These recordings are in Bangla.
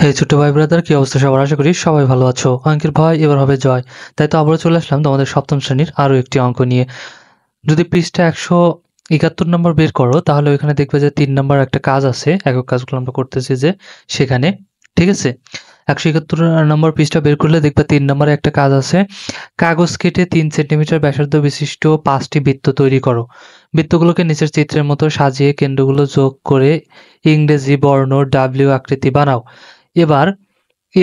হে ছোট ভাই ব্রাদার কি অবস্থা সবার আশা করি সবাই ভালো আছো অঙ্কের ভয় এবার হবে জয় তাই তো আবারও চলে আসলাম তোমাদের সপ্তম শ্রেণীর আরও একটি অঙ্ক নিয়ে যদি পৃষ্ঠা একশো একাত্তর নম্বর বের করো তাহলে ওইখানে দেখবে যে তিন নম্বর একটা কাজ আছে একক কাজগুলো আমরা করতেছি যে সেখানে ঠিক আছে একশো একাত্তর নম্বর পৃষ্ঠা বের করলে দেখবে তিন নম্বরে একটা কাজ আছে কাগজ কেটে তিন সেন্টিমিটার ব্যাসার্ধ বিশিষ্ট পাঁচটি বৃত্ত তৈরি করো বৃত্তগুলোকে নিচের চিত্রের মতো সাজিয়ে কেন্দ্রগুলো যোগ করে ইংরেজি বর্ণ ডাব্লিউ আকৃতি বানাও এবার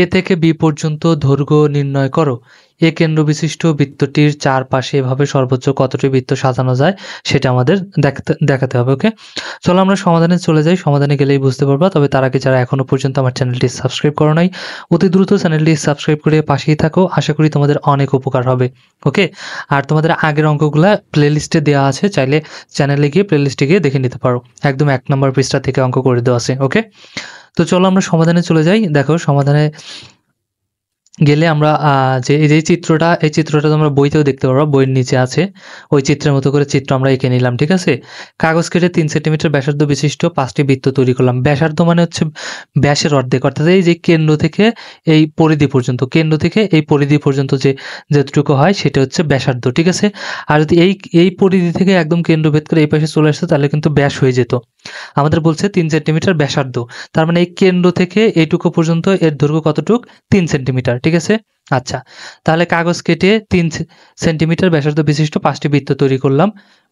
এ থেকে বি পর্যন্ত দৈর্ঘ্য নির্ণয় করো এ কেন্দ্র বিশিষ্ট বৃত্তটির চারপাশে এভাবে সর্বোচ্চ কতটি বৃত্ত সাজানো যায় সেটা আমাদের দেখাতে দেখাতে হবে ওকে চলো আমরা সমাধানে চলে যাই সমাধানে গেলেই বুঝতে পারবা তবে তার আগে যারা এখনও পর্যন্ত আমার চ্যানেলটি সাবস্ক্রাইব করো নাই অতি দ্রুত চ্যানেলটি সাবস্ক্রাইব করে পাশেই থাকো আশা করি তোমাদের অনেক উপকার হবে ওকে আর তোমাদের আগের অঙ্কগুলো প্লেলিস্টে দেওয়া আছে চাইলে চ্যানেলে গিয়ে প্লেলিস্টে গিয়ে দেখে নিতে পারো একদম এক নম্বর পৃষ্ঠা থেকে অঙ্ক করে দেওয়া আছে ওকে তো চলো আমরা সমাধানে চলে যাই দেখো সমাধানে গেলে আমরা যে যে চিত্রটা এই চিত্রটা তোমরা বইতেও দেখতে পারো বইয়ের নিচে আছে ওই চিত্রের মতো করে চিত্র আমরা এঁকে নিলাম ঠিক আছে কাগজ কেটে তিন সেন্টিমিটার ব্যাসার্ধ বিশিষ্ট পাঁচটি বৃত্ত তৈরি করলাম ব্যাসার্ধ মানে হচ্ছে ব্যাসের অর্ধেক অর্থাৎ এই যে কেন্দ্র থেকে এই পরিধি পর্যন্ত কেন্দ্র থেকে এই পরিধি পর্যন্ত যে যেটুকু হয় সেটা হচ্ছে ব্যাসার্ধ ঠিক আছে আর যদি এই এই পরিধি থেকে একদম কেন্দ্র ভেদ করে এই পাশে চলে আসতো তাহলে কিন্তু ব্যাস হয়ে যেত আমাদের বলছে তিন সেন্টিমিটার ব্যাসার্ধ তার মানে এই কেন্দ্র থেকে এইটুকু পর্যন্ত এর দৈর্ঘ্য কতটুক তিন সেন্টিমিটার ঠিক আছে আচ্ছা তাহলে কাগজ কেটে তিন সেন্টিমিটার ব্যাসার্ধ বিশিষ্ট পাঁচটি বৃত্ত তৈরি করলাম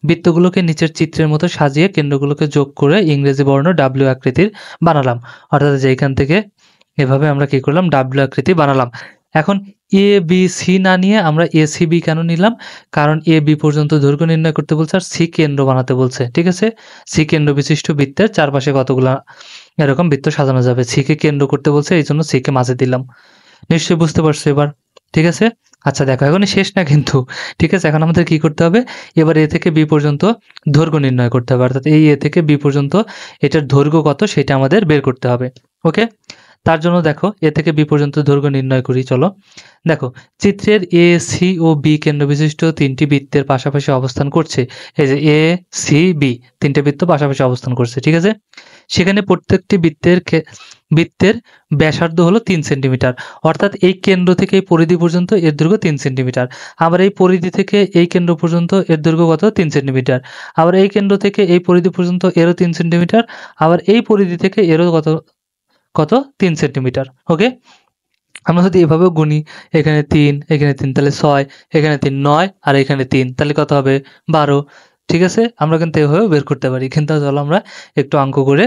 বৃত্তগুলোকে নিচের চিত্রের মতো সাজিয়ে কেন্দ্রগুলোকে যোগ করে ইংরেজি বর্ণ ডাব্লিউ আকৃতির বানালাম অর্থাৎ যেখান থেকে এভাবে আমরা কি করলাম ডাব্লিউ আকৃতি বানালাম এখন এ বি সি না নিয়ে আমরা এ সি বি কেন নিলাম কারণ এ বি পর্যন্ত দৈর্ঘ্য নির্ণয় করতে বলছে আর সি কেন্দ্র বানাতে বলছে ঠিক আছে সি কেন্দ্র বিশিষ্ট বৃত্তের চারপাশে কতগুলো এরকম বৃত্ত সাজানো যাবে সিকে কেন্দ্র করতে বলছে এই জন্য সিকে মাঝে দিলাম নিশ্চয়ই বুঝতে পারছো এবার ঠিক আছে আচ্ছা দেখো এখন শেষ না কিন্তু ঠিক আছে এখন আমাদের কি করতে হবে এবার এ থেকে বি পর্যন্ত দৈর্ঘ্য নির্ণয় করতে হবে অর্থাৎ এই এ থেকে বি পর্যন্ত এটার দৈর্ঘ্য কত সেটা আমাদের বের করতে হবে ওকে তার জন্য দেখো এ থেকে বি পর্যন্ত দৈর্ঘ্য নির্ণয় করি চলো দেখো চিত্রের এ সি ও বি কেন্দ্রবিশিষ্ট তিনটি বৃত্তের পাশাপাশি অবস্থান করছে এই যে এ সি বি তিনটে বৃত্ত পাশাপাশি অবস্থান করছে ঠিক আছে সেখানে প্রত্যেকটি বৃত্তের বৃত্তের ব্যাসার্ধ হলো তিন সেন্টিমিটার অর্থাৎ এই কেন্দ্র থেকে এই পরিধি পর্যন্ত এর দৈর্ঘ্য তিন সেন্টিমিটার আবার এই পরিধি থেকে এই কেন্দ্র পর্যন্ত এর দৈর্ঘ্য কত তিন সেন্টিমিটার আবার এই কেন্দ্র থেকে এই পরিধি পর্যন্ত এরও তিন সেন্টিমিটার আবার এই পরিধি থেকে এরও কত কত তিন সেন্টিমিটার ওকে আমরা যদি এভাবেও গুনি এখানে তিন এখানে তিন তাহলে ছয় এখানে তিন নয় আর এখানে তিন তাহলে কত হবে বারো ঠিক আছে আমরা কিন্তু এভাবেও বের করতে পারি কিন্তু চলো আমরা একটু অঙ্ক করে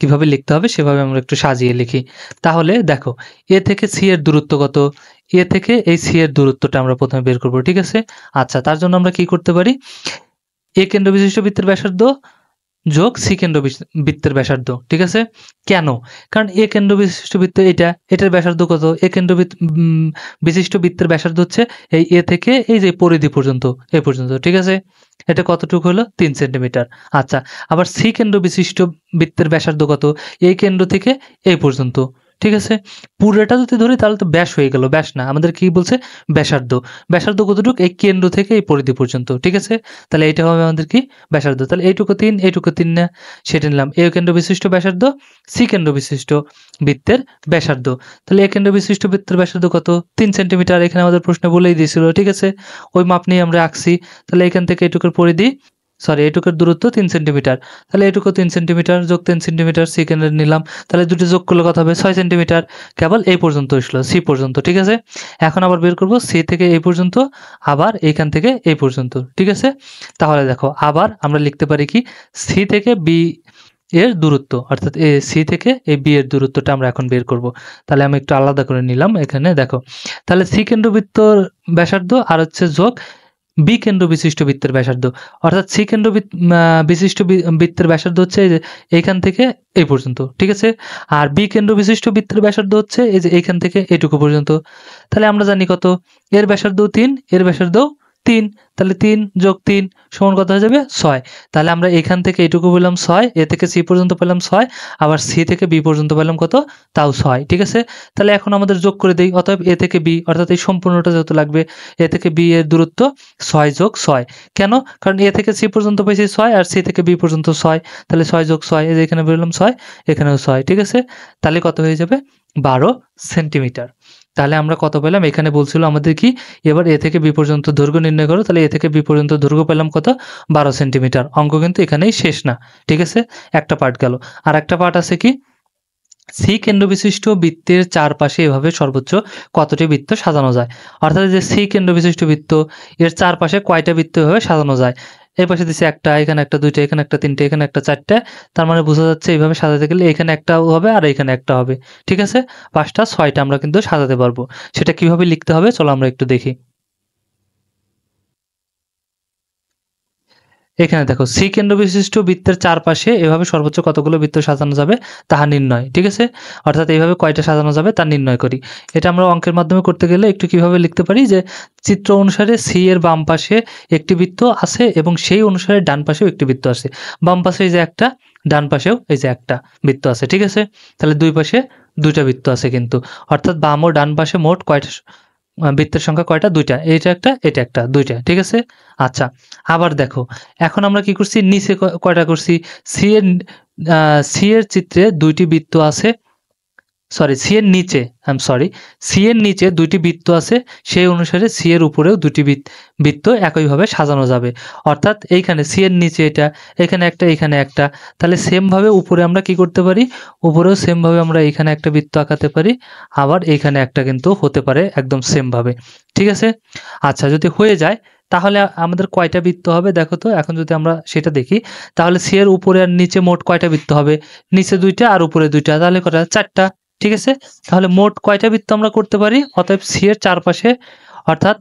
কিভাবে লিখতে হবে সেভাবে আমরা একটু সাজিয়ে লিখি তাহলে দেখো এ থেকে সি এর দূরত্ব কত এ থেকে এই সি এর দূরত্বটা আমরা প্রথমে বের করব ঠিক আছে আচ্ছা তার জন্য আমরা কি করতে পারি এ কেন্দ্র বিশিষ্ট বৃত্তের ব্যাসার্ধ যোগ সি কেন্দ্র বৃত্তের ব্যাসার্ধ ঠিক আছে কেন কারণ এ কেন্দ্র বিশিষ্ট বৃত্ত এটা এটার ব্যাসার্ধ কত এ কেন্দ্র বিশিষ্ট বৃত্তের ব্যাসার্ধ হচ্ছে এই এ থেকে এই যে পরিধি পর্যন্ত এ পর্যন্ত ঠিক আছে এটা কতটুকু হলো তিন সেন্টিমিটার আচ্ছা আবার সি কেন্দ্র বিশিষ্ট বৃত্তের ব্যাসার্ধ কত এই কেন্দ্র থেকে এই পর্যন্ত ঠিক আছে পুরোটা যদি ধরি তাহলে তো ব্যাস হয়ে গেল ব্যাস না আমাদের কি বলছে ব্যাসার্ধ ব্যাসার্ধ কতটুকু এই কেন্দ্র থেকে এই পরিধি পর্যন্ত ঠিক আছে তাহলে এটা হবে আমাদের কি ব্যাসার্ধ তাহলে এইটুকু তিন এইটুকু তিন না সেটা নিলাম এ কেন্দ্র বিশিষ্ট ব্যাসার্ধ সি কেন্দ্র বিশিষ্ট বৃত্তের ব্যাসার্ধ তাহলে এ কেন্দ্র বিশিষ্ট বৃত্তের ব্যাসার্ধ কত তিন সেন্টিমিটার এখানে আমাদের প্রশ্ন বলেই দিয়েছিল ঠিক আছে ওই মাপ নিয়ে আমরা আঁকছি তাহলে এখান থেকে এটুকুর পরিধি সরি এটুকের দূরত্ব তিন সেন্টিমিটার তাহলে এটুকু তিন সেন্টিমিটার যোগ তিন সেন্টিমিটার সি নিলাম তাহলে দুটি যোগ করলে কথা হবে ছয় সেন্টিমিটার কেবল এই পর্যন্ত আসলো সি পর্যন্ত ঠিক আছে এখন আবার বের করব সি থেকে এই পর্যন্ত আবার এইখান থেকে এই পর্যন্ত ঠিক আছে তাহলে দেখো আবার আমরা লিখতে পারি কি সি থেকে বি এর দূরত্ব অর্থাৎ এ সি থেকে এই বি এর দূরত্বটা আমরা এখন বের করব তাহলে আমি একটু আলাদা করে নিলাম এখানে দেখো তাহলে সি কেন্দ্রবৃত্ত ব্যাসার্ধ আর হচ্ছে যোগ বিকেন্দ্র বিশিষ্ট বৃত্তের ব্যাসার্ধ অর্থাৎ সিকেন্দ্র বিশিষ্ট বৃত্তের ব্যাসার্ধ হচ্ছে এই যে এইখান থেকে এই পর্যন্ত ঠিক আছে আর বিকেন্দ্র বিশিষ্ট বৃত্তের ব্যাসার্ধ হচ্ছে এই যে এইখান থেকে এটুকু পর্যন্ত তাহলে আমরা জানি কত এর ব্যাসার্ধ তিন এর ব্যাসার্ধ তিন তাহলে তিন যোগ তিন সমান কত হয়ে যাবে ছয় তাহলে আমরা এখান থেকে এটুকু পেলাম ছয় এ থেকে সি পর্যন্ত পেলাম ছয় আবার সি থেকে বি পর্যন্ত পেলাম কত তাও ছয় ঠিক আছে তাহলে এখন আমাদের যোগ করে দিই অতএব এ থেকে বি অর্থাৎ এই সম্পূর্ণটা যত লাগবে এ থেকে বি এর দূরত্ব ছয় যোগ ছয় কেন কারণ এ থেকে সি পর্যন্ত পেয়েছি ছয় আর সি থেকে বি পর্যন্ত ছয় তাহলে ছয় যোগ ছয় এই যে এখানে বেরোলাম ছয় এখানেও ছয় ঠিক আছে তাহলে কত হয়ে যাবে বারো সেন্টিমিটার তাহলে আমরা কত পেলাম এখানে বলছিল আমাদের কি এবার এ থেকে বি পর্যন্ত দৈর্ঘ্য নির্ণয় করো তাহলে এ থেকে বি পর্যন্ত দৈর্ঘ্য পেলাম কত বারো সেন্টিমিটার অঙ্ক কিন্তু এখানেই শেষ না ঠিক আছে একটা পার্ট গেল আর একটা পার্ট আছে কি সি কেন্দ্রবিশিষ্ট বৃত্তের চারপাশে এভাবে সর্বোচ্চ কতটি বৃত্ত সাজানো যায় অর্থাৎ যে সি কেন্দ্রবিশিষ্ট বৃত্ত এর চারপাশে কয়টা বৃত্ত এভাবে সাজানো যায় এই পাশে দিচ্ছে একটা এখানে একটা দুইটা এখানে একটা তিনটা এখানে একটা চারটা তার মানে বোঝা যাচ্ছে এইভাবে সাজাতে গেলে এখানে একটা হবে আর এখানে একটা হবে ঠিক আছে পাঁচটা ছয়টা আমরা কিন্তু সাজাতে পারবো সেটা কিভাবে লিখতে হবে চলো আমরা একটু দেখি এখানে দেখো সি কেন্দ্র বিশিষ্ট বৃত্তের চারপাশে এভাবে সর্বোচ্চ কতগুলো বৃত্ত সাজানো যাবে তাহা নির্ণয় ঠিক আছে অর্থাৎ এইভাবে কয়টা সাজানো যাবে তা নির্ণয় করি এটা আমরা অঙ্কের মাধ্যমে করতে গেলে একটু কিভাবে লিখতে পারি যে চিত্র অনুসারে সি এর বাম পাশে একটি বৃত্ত আছে এবং সেই অনুসারে ডান পাশেও একটি বৃত্ত আছে বাম পাশে এই যে একটা ডান পাশেও এই যে একটা বৃত্ত আছে ঠিক আছে তাহলে দুই পাশে দুইটা বৃত্ত আছে কিন্তু অর্থাৎ বাম ও ডান পাশে মোট কয়টা বৃত্তের সংখ্যা কয়টা দুইটা এটা একটা এটা একটা দুইটা ঠিক আছে আচ্ছা আবার দেখো এখন আমরা কি করছি নিচে কয়টা করছি সি এর সি এর চিত্রে দুইটি বৃত্ত আছে সরি সি এর নিচে আই এম সরি সি এর নিচে দুইটি বৃত্ত আছে সেই অনুসারে সি এর উপরেও দুটি বৃত্ত একইভাবে সাজানো যাবে অর্থাৎ এইখানে সি এর নিচে এটা এখানে একটা এখানে একটা তাহলে সেমভাবে উপরে আমরা কি করতে পারি উপরেও সেমভাবে আমরা এখানে একটা বৃত্ত আঁকাতে পারি আবার এখানে একটা কিন্তু হতে পারে একদম সেমভাবে ঠিক আছে আচ্ছা যদি হয়ে যায় তাহলে আমাদের কয়টা বৃত্ত হবে দেখো তো এখন যদি আমরা সেটা দেখি তাহলে সি এর উপরে আর নিচে মোট কয়টা বৃত্ত হবে নিচে দুইটা আর উপরে দুইটা তাহলে কটা চারটা ঠিক আছে তাহলে মোট কয়টা বৃত্ত আমরা করতে পারি অতএব সি এর চারপাশে অর্থাৎ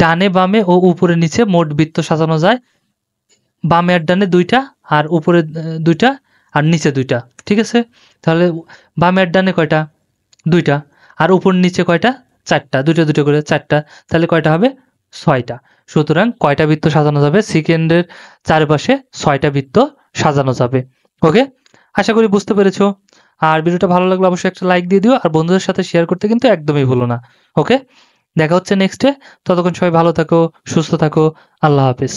ডানে বামে ও উপরে নিচে মোট বৃত্ত সাজানো যায় বামে আর ডানে দুইটা আর উপরে দুইটা আর নিচে দুইটা ঠিক আছে তাহলে বামে আর ডানে কয়টা দুইটা আর উপর নিচে কয়টা চারটা দুটো দুটো করে চারটা তাহলে কয়টা হবে ছয়টা সুতরাং কয়টা বৃত্ত সাজানো যাবে সেকেন্ডের চারপাশে ছয়টা বৃত্ত সাজানো যাবে ওকে আশা করি বুঝতে পেরেছো আর ভিডিওটা ভালো লাগলে অবশ্যই একটা লাইক দিয়ে দিও আর বন্ধুদের সাথে শেয়ার করতে কিন্তু একদমই ভুলো না ওকে দেখা হচ্ছে নেক্সটে ততক্ষণ সবাই ভালো থাকো সুস্থ থাকো আল্লাহ হাফিজ